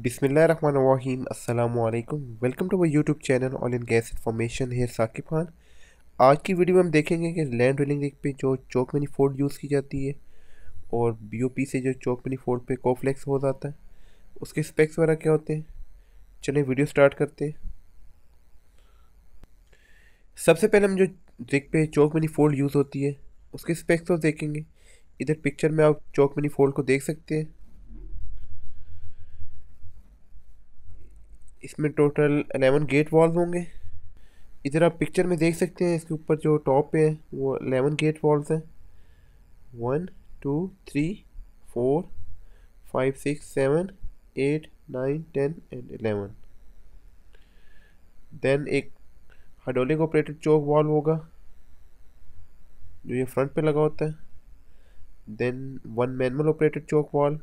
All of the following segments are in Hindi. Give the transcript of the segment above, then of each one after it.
बिसमीम अल्लाम welcome to my YouTube channel oil and gas information है साकिब खान आज की वीडियो में हम देखेंगे कि लैंड रिलिंग रिग पे जो चौक मनी फोर्ड यूज़ की जाती है और बी से जो चौक मनी फोर्ड पे कोफ्लेक्स हो जाता है उसके स्पेक्स वगैरह क्या होते हैं चलिए वीडियो स्टार्ट करते हैं सबसे पहले हम जो रिग पे चौक मनी फोल्ड यूज़ होती है उसके स्पेक्स तो देखेंगे इधर पिक्चर में आप चौक मनी फोल्ड को देख सकते हैं इसमें टोटल अलेवन गेट वॉल्व होंगे इधर आप पिक्चर में देख सकते हैं इसके ऊपर जो टॉप पे है वो अलेवन गेट वॉल्व हैं one two three four five six seven eight nine ten and eleven then एक हाइड्रोलिक ऑपरेटेड चौक वॉल होगा जो ये फ्रंट पे लगा होता है then one manual operated choke valve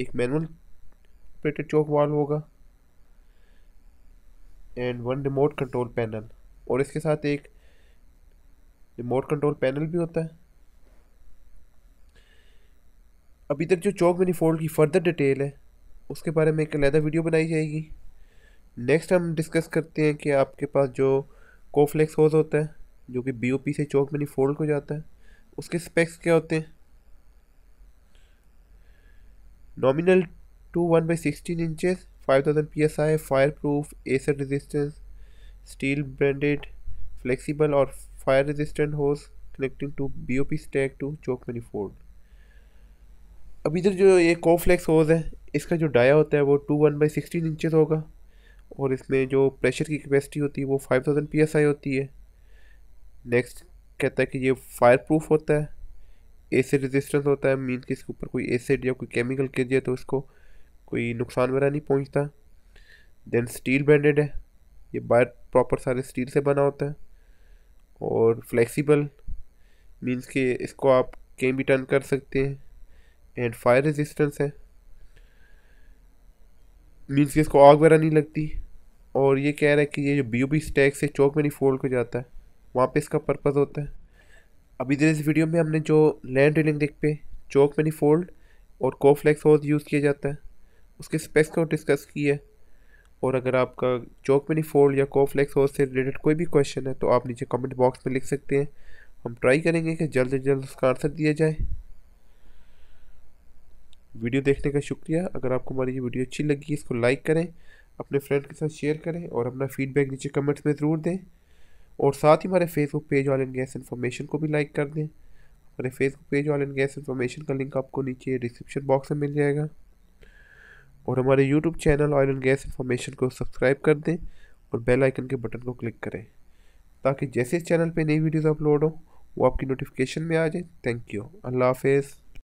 एक मैनुअल ऑपरेटेड चौक वॉल होगा and one remote control panel और इसके साथ एक रिमोट कंट्रोल पैनल भी होता है अभी तक जो चौक मनी फोल्ड की फर्दर डिटेल है उसके बारे में एक अलहदा वीडियो बनाई जाएगी नेक्स्ट हम डिस्कस करते हैं कि आपके पास जो कोफ्लेक्स होज होता है जो कि बीओपी से चौक मनी फोल्ड को जाता है उसके स्पेक्स क्या होते हैं nominal two one by sixteen inches five thousand P S I fire proof एसर रजिस्टेंस स्टील ब्रांडेड फ्लेक्सिबल और fire resistant hose connecting to B O P stack to choke manifold अब इधर जो ये कोफ्लेक्स होज है इसका जो डाया होता है वो two one by sixteen inches होगा और इसमें जो प्रेशर की कैपेसिटी होती है वो five thousand P S I होती है नेक्स्ट कहता है कि ये फायर प्रूफ होता है एसिड रेजिस्टेंस e होता है मीन कि इसके ऊपर कोई एसिड या कोई केमिकल कर दिया तो उसको कोई नुकसान वगैरह नहीं पहुंचता देन स्टील ब्रांडेड है ये बायर प्रॉपर सारे स्टील से बना होता है और फ्लेक्सिबल मींस कि इसको आप कहीं भी टर्न कर सकते हैं एंड फायर रेजिस्टेंस है मीन्स कि इसको आग वगैरह नहीं लगती और ये कह रहा है कि ये जो बी ओ बी स्टैक से चौक में नहीं फोल्ड हो जाता है वहाँ पे इसका पर्पज़ होता है अभी देर इस वीडियो में हमने जो लैंड ड्रिलिंग देख पे चौक में नहीं फोल्ड और कोफ्लेक्स होज यूज़ किया जाता है उसके स्पेस को डिस्कस किए है और अगर आपका चौक मिनी फोल्ड या कोफ्लेक्स और से रिलेटेड कोई भी क्वेश्चन है तो आप नीचे कमेंट बॉक्स में लिख सकते हैं हम ट्राई करेंगे कि जल्द से जल्द उसका आंसर दिया जाए वीडियो देखने का शुक्रिया अगर आपको हमारी ये वीडियो अच्छी लगी इसको लाइक करें अपने फ्रेंड के साथ शेयर करें और अपना फीडबैक नीचे कमेंट्स में ज़रूर दें और साथ ही हमारे Facebook page oil and gas information को भी लाइक कर दें हमारे Facebook page oil and gas information का लिंक आपको नीचे डिस्क्रिप्शन बॉक्स में मिल जाएगा और हमारे YouTube channel oil and gas information को सब्सक्राइब कर दें और बेल आइकन के बटन को क्लिक करें ताकि जैसे इस चैनल पे नई वीडियोस अपलोड हो वो आपकी नोटिफिकेशन में आ जाए थैंक यू अल्लाह हाफिज़